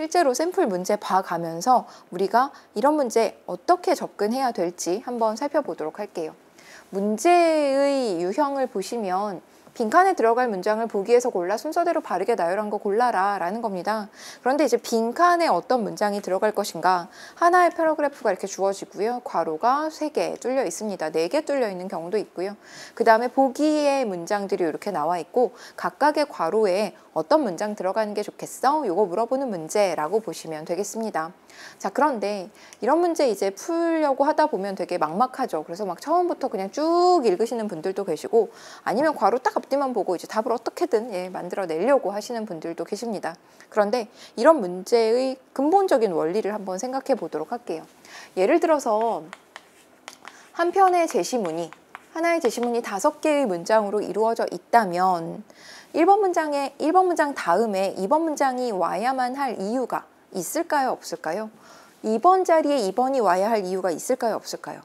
실제로 샘플 문제 봐가면서 우리가 이런 문제 어떻게 접근해야 될지 한번 살펴보도록 할게요. 문제의 유형을 보시면 빈칸에 들어갈 문장을 보기에서 골라 순서대로 바르게 나열한 거 골라라 라는 겁니다. 그런데 이제 빈칸에 어떤 문장이 들어갈 것인가 하나의 패러그래프가 이렇게 주어지고요. 괄호가 세 개 뚫려 있습니다. 네 개 뚫려 있는 경우도 있고요. 그 다음에 보기의 문장들이 이렇게 나와 있고 각각의 괄호에 어떤 문장 들어가는 게 좋겠어? 이거 물어보는 문제라고 보시면 되겠습니다. 자 그런데 이런 문제 이제 풀려고 하다 보면 되게 막막하죠. 그래서 막 처음부터 그냥 쭉 읽으시는 분들도 계시고 아니면 괄호 딱 앞뒤만 보고 이제 답을 어떻게든 예, 만들어내려고 하시는 분들도 계십니다. 그런데 이런 문제의 근본적인 원리를 한번 생각해 보도록 할게요. 예를 들어서 한 편의 제시문이 하나의 제시문이 다섯 개의 문장으로 이루어져 있다면 1번 문장에 1번 문장 다음에 2번 문장이 와야만 할 이유가 있을까요? 없을까요? 2번 자리에 2번이 와야 할 이유가 있을까요? 없을까요?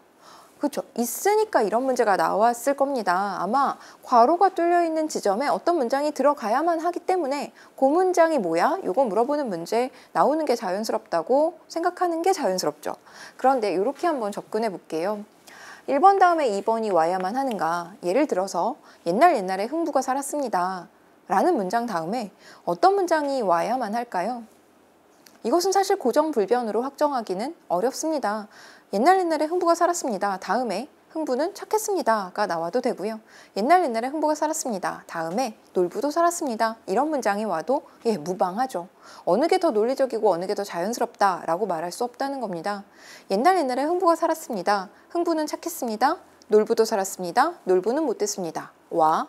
그렇죠. 있으니까 이런 문제가 나왔을 겁니다. 아마 괄호가 뚫려 있는 지점에 어떤 문장이 들어가야만 하기 때문에 그 문장이 뭐야? 이거 물어보는 문제 나오는 게 자연스럽다고 생각하는 게 자연스럽죠. 그런데 이렇게 한번 접근해 볼게요. 1번 다음에 2번이 와야만 하는가? 예를 들어서 옛날 옛날에 흥부가 살았습니다. 라는 문장 다음에 어떤 문장이 와야만 할까요? 이것은 사실 고정불변으로 확정하기는 어렵습니다. 옛날 옛날에 흥부가 살았습니다. 다음에 흥부는 착했습니다가 나와도 되고요. 옛날 옛날에 흥부가 살았습니다. 다음에 놀부도 살았습니다. 이런 문장이 와도 예, 무방하죠. 어느 게 더 논리적이고 어느 게 더 자연스럽다라고 말할 수 없다는 겁니다. 옛날 옛날에 흥부가 살았습니다. 흥부는 착했습니다. 놀부도 살았습니다. 놀부는 못됐습니다. 와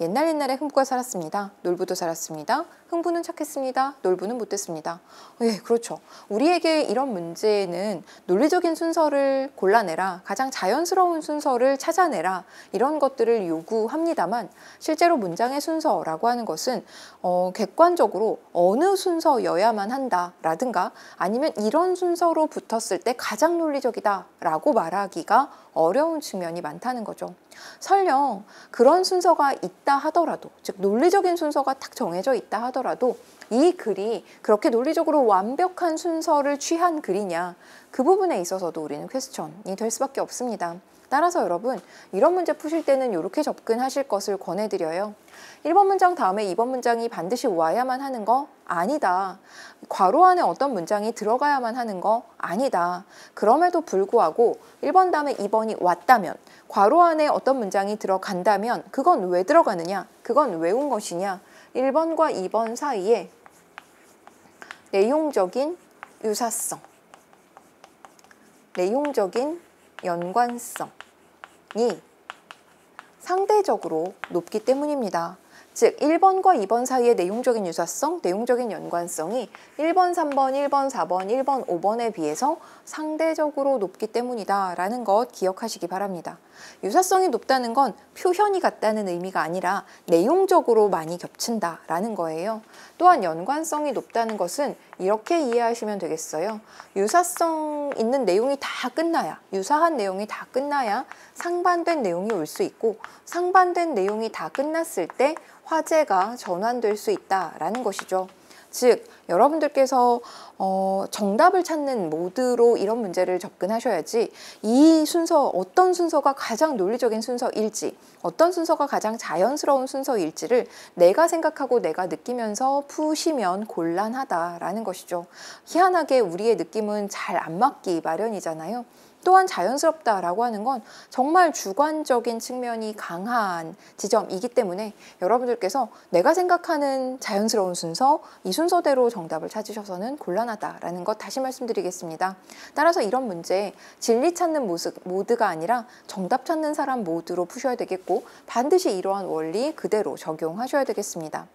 옛날 옛날에 흥부가 살았습니다. 놀부도 살았습니다. 흥부는 착했습니다. 놀부는 못됐습니다. 어, 예, 그렇죠. 우리에게 이런 문제는 논리적인 순서를 골라내라, 가장 자연스러운 순서를 찾아내라 이런 것들을 요구합니다만 실제로 문장의 순서라고 하는 것은 어, 객관적으로 어느 순서여야만 한다라든가 아니면 이런 순서로 붙었을 때 가장 논리적이다라고 말하기가 어려운 측면이 많다는 거죠. 설령 그런 순서가 있다 하더라도 즉 논리적인 순서가 딱 정해져 있다 하더라도 하더라도 이 글이 그렇게 논리적으로 완벽한 순서를 취한 글이냐 그 부분에 있어서도 우리는 퀘스천이 될 수밖에 없습니다. 따라서 여러분 이런 문제 푸실 때는 이렇게 접근하실 것을 권해드려요. 1번 문장 다음에 2번 문장이 반드시 와야만 하는 거 아니다. 괄호 안에 어떤 문장이 들어가야만 하는 거 아니다. 그럼에도 불구하고 1번 다음에 2번이 왔다면 괄호 안에 어떤 문장이 들어간다면 그건 왜 들어가느냐? 그건 왜 온 것이냐? 1번과 2번 사이에 내용적인 유사성, 내용적인 연관성이 상대적으로 높기 때문입니다. 즉 1번과 2번 사이의 내용적인 유사성, 내용적인 연관성이 1번, 3번, 1번, 4번, 1번, 5번에 비해서 상대적으로 높기 때문이다 라는 것 기억하시기 바랍니다. 유사성이 높다는 건 표현이 같다는 의미가 아니라 내용적으로 많이 겹친다 라는 거예요. 또한 연관성이 높다는 것은 이렇게 이해하시면 되겠어요. 유사성 있는 내용이 다 끝나야, 유사한 내용이 다 끝나야 상반된 내용이 올 수 있고 상반된 내용이 다 끝났을 때 화제가 전환될 수 있다라는 것이죠. 즉 여러분들께서 어, 정답을 찾는 모드로 이런 문제를 접근하셔야지 이 순서 어떤 순서가 가장 논리적인 순서일지 어떤 순서가 가장 자연스러운 순서일지를 내가 생각하고 내가 느끼면서 푸시면 곤란하다라는 것이죠. 희한하게 우리의 느낌은 잘 안 맞기 마련이잖아요. 또한 자연스럽다라고 하는 건 정말 주관적인 측면이 강한 지점이기 때문에 여러분들께서 내가 생각하는 자연스러운 순서, 이 순서대로 정답을 찾으셔서는 곤란하다라는 것 다시 말씀드리겠습니다. 따라서 이런 문제 진리 찾는 모습 모드가 아니라 정답 찾는 사람 모드로 푸셔야 되겠고 반드시 이러한 원리 그대로 적용하셔야 되겠습니다.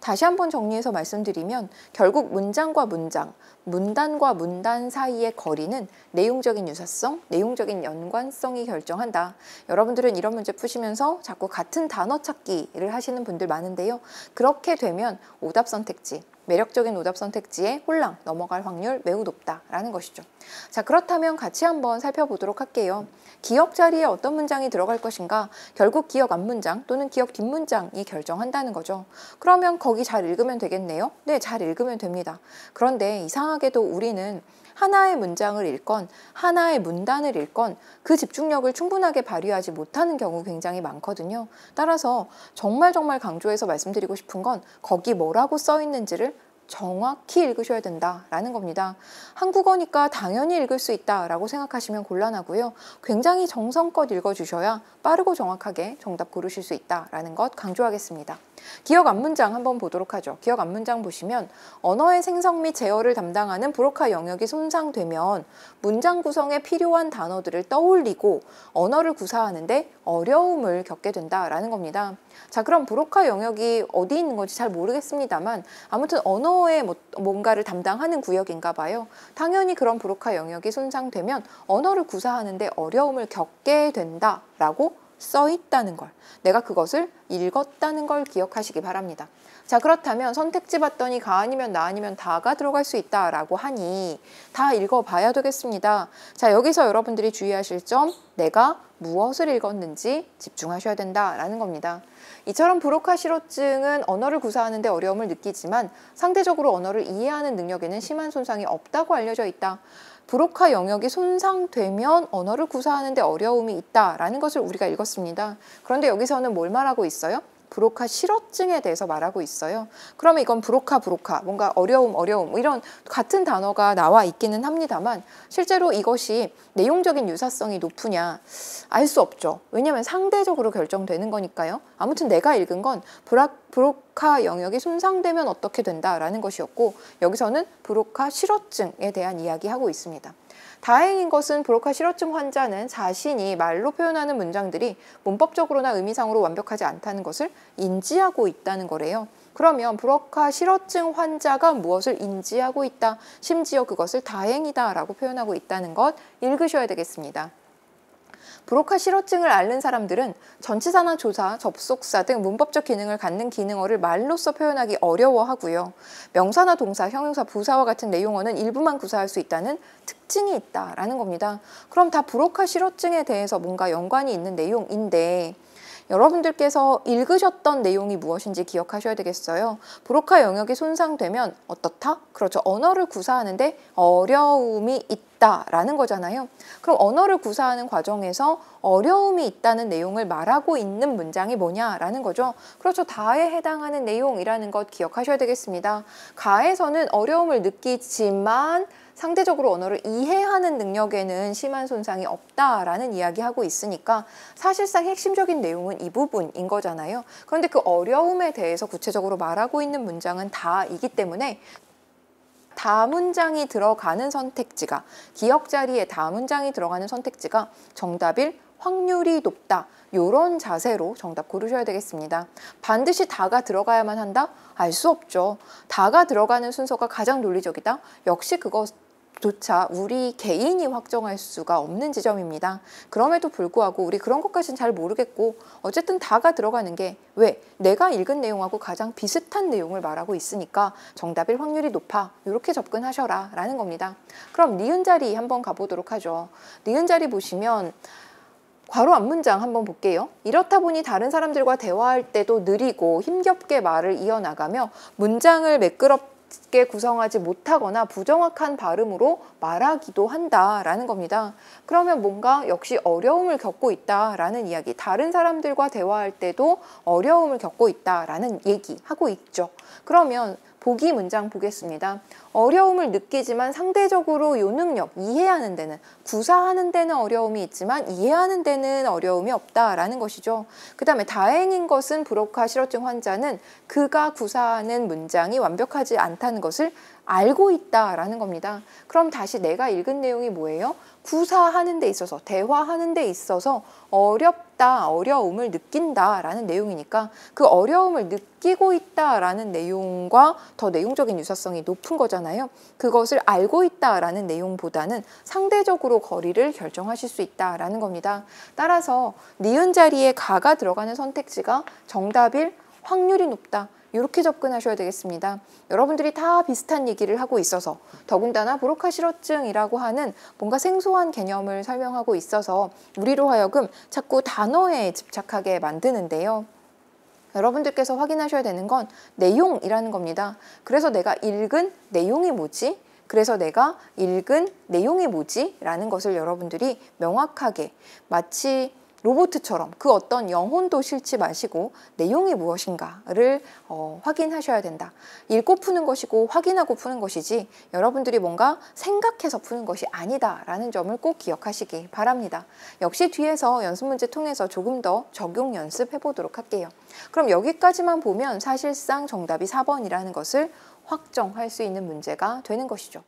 다시 한번 정리해서 말씀드리면 결국 문장과 문장, 문단과 문단 사이의 거리는 내용적인 유사성, 내용적인 연관성이 결정한다. 여러분들은 이런 문제 푸시면서 자꾸 같은 단어 찾기를 하시는 분들 많은데요. 그렇게 되면 오답 선택지, 매력적인 오답 선택지에 홀랑 넘어갈 확률 매우 높다라는 것이죠. 자, 그렇다면 같이 한번 살펴보도록 할게요. 기억 자리에 어떤 문장이 들어갈 것인가? 결국 기억 앞문장 또는 기억 뒷문장이 결정한다는 거죠. 그러면 거기 잘 읽으면 되겠네요? 네, 잘 읽으면 됩니다. 그런데 이상하게도 우리는 하나의 문장을 읽건 하나의 문단을 읽건 그 집중력을 충분하게 발휘하지 못하는 경우 굉장히 많거든요. 따라서 정말 정말 강조해서 말씀드리고 싶은 건 거기 뭐라고 써 있는지를 정확히 읽으셔야 된다라는 겁니다. 한국어니까 당연히 읽을 수 있다라고 생각하시면 곤란하고요. 굉장히 정성껏 읽어주셔야 빠르고 정확하게 정답 고르실 수 있다라는 것 강조하겠습니다. 기억 앞문장 한번 보도록 하죠. 기억 앞문장 보시면 언어의 생성 및 제어를 담당하는 브로카 영역이 손상되면 문장 구성에 필요한 단어들을 떠올리고 언어를 구사하는데 어려움을 겪게 된다라는 겁니다. 자 그럼 브로카 영역이 어디 있는 건지 잘 모르겠습니다만 아무튼 언어의 뭐, 뭔가를 담당하는 구역인가 봐요. 당연히 그런 브로카 영역이 손상되면 언어를 구사하는데 어려움을 겪게 된다라고 써 있다는 걸, 내가 그것을 읽었다는 걸 기억하시기 바랍니다. 자 그렇다면 선택지 봤더니 가 아니면 나 아니면 다가 들어갈 수 있다라고 하니 다 읽어봐야 되겠습니다. 자 여기서 여러분들이 주의하실 점 내가 무엇을 읽었는지 집중하셔야 된다라는 겁니다. 이처럼 브로카시로증은 언어를 구사하는데 어려움을 느끼지만 상대적으로 언어를 이해하는 능력에는 심한 손상이 없다고 알려져 있다. 브로카 영역이 손상되면 언어를 구사하는 데 어려움이 있다라는 것을 우리가 읽었습니다. 그런데 여기서는 뭘 말하고 있어요? 브로카 실어증에 대해서 말하고 있어요. 그러면 이건 브로카 브로카 뭔가 어려움 어려움 뭐 이런 같은 단어가 나와 있기는 합니다만 실제로 이것이 내용적인 유사성이 높으냐 알 수 없죠. 왜냐하면 상대적으로 결정되는 거니까요. 아무튼 내가 읽은 건 브라, 브로카 영역이 손상되면 어떻게 된다라는 것이었고 여기서는 브로카 실어증에 대한 이야기하고 있습니다. 다행인 것은 브로카 실어증 환자는 자신이 말로 표현하는 문장들이 문법적으로나 의미상으로 완벽하지 않다는 것을 인지하고 있다는 거래요. 그러면 브로카 실어증 환자가 무엇을 인지하고 있다, 심지어 그것을 다행이다라고 표현하고 있다는 것 읽으셔야 되겠습니다. 브로카 실어증을 앓는 사람들은 전치사나 조사, 접속사 등 문법적 기능을 갖는 기능어를 말로써 표현하기 어려워하고요. 명사나 동사, 형용사, 부사와 같은 내용어는 일부만 구사할 수 있다는 특징이 있다라는 겁니다. 그럼 다 브로카 실어증에 대해서 뭔가 연관이 있는 내용인데 여러분들께서 읽으셨던 내용이 무엇인지 기억하셔야 되겠어요. 브로카 영역이 손상되면 어떻다? 그렇죠. 언어를 구사하는데 어려움이 있다. 있다라는 거잖아요. 그럼 언어를 구사하는 과정에서 어려움이 있다는 내용을 말하고 있는 문장이 뭐냐라는 거죠. 그렇죠. 다에 해당하는 내용이라는 것 기억하셔야 되겠습니다. 가에서는 어려움을 느끼지만 상대적으로 언어를 이해하는 능력에는 심한 손상이 없다라는 이야기하고 있으니까 사실상 핵심적인 내용은 이 부분인 거잖아요. 그런데 그 어려움에 대해서 구체적으로 말하고 있는 문장은 다이기 때문에 다문장이 들어가는 선택지가 기억 자리에 다문장이 들어가는 선택지가 정답일 확률이 높다. 이런 자세로 정답 고르셔야 되겠습니다. 반드시 다가 들어가야만 한다? 알 수 없죠. 다가 들어가는 순서가 가장 논리적이다? 역시 그것 조차 우리 개인이 확정할 수가 없는 지점입니다. 그럼에도 불구하고 우리 그런 것까지는 잘 모르겠고 어쨌든 다가 들어가는 게 왜 내가 읽은 내용하고 가장 비슷한 내용을 말하고 있으니까 정답일 확률이 높아 이렇게 접근하셔라 라는 겁니다. 그럼 니은 자리 한번 가보도록 하죠. 니은 자리 보시면 괄호 앞 문장 한번 볼게요. 이렇다 보니 다른 사람들과 대화할 때도 느리고 힘겹게 말을 이어나가며 문장을 매끄럽 맞게 구성하지 못하거나 부정확한 발음으로 말하기도 한다라는 겁니다. 그러면 뭔가 역시 어려움을 겪고 있다라는 이야기, 다른 사람들과 대화할 때도 어려움을 겪고 있다라는 얘기하고 있죠. 그러면 보기 문장 보겠습니다. 어려움을 느끼지만 상대적으로 요능력, 이해하는 데는, 구사하는 데는 어려움이 있지만 이해하는 데는 어려움이 없다라는 것이죠. 그 다음에 다행인 것은 브로카 실어증 환자는 그가 구사하는 문장이 완벽하지 않다는 것을 알고 있다라는 겁니다. 그럼 다시 내가 읽은 내용이 뭐예요? 구사하는 데 있어서, 대화하는 데 있어서 어렵다, 어려움을 느낀다라는 내용이니까 그 어려움을 느끼고 있다라는 내용과 더 내용적인 유사성이 높은 거잖아요. 그것을 알고 있다라는 내용보다는 상대적으로 거리를 결정하실 수 있다라는 겁니다. 따라서 니은 자리에 가가 들어가는 선택지가 정답일 확률이 높다. 이렇게 접근하셔야 되겠습니다. 여러분들이 다 비슷한 얘기를 하고 있어서 더군다나 브로카실러증이라고 하는 뭔가 생소한 개념을 설명하고 있어서 우리로 하여금 자꾸 단어에 집착하게 만드는데요. 여러분들께서 확인하셔야 되는 건 내용이라는 겁니다. 그래서 내가 읽은 내용이 뭐지? 그래서 내가 읽은 내용이 뭐지? 라는 것을 여러분들이 명확하게 마치 로봇처럼 그 어떤 영혼도 싫지 마시고 내용이 무엇인가를 어, 확인하셔야 된다. 읽고 푸는 것이고 확인하고 푸는 것이지 여러분들이 뭔가 생각해서 푸는 것이 아니다라는 점을 꼭 기억하시기 바랍니다. 역시 뒤에서 연습 문제 통해서 조금 더 적용 연습해 보도록 할게요. 그럼 여기까지만 보면 사실상 정답이 4번이라는 것을 확정할 수 있는 문제가 되는 것이죠.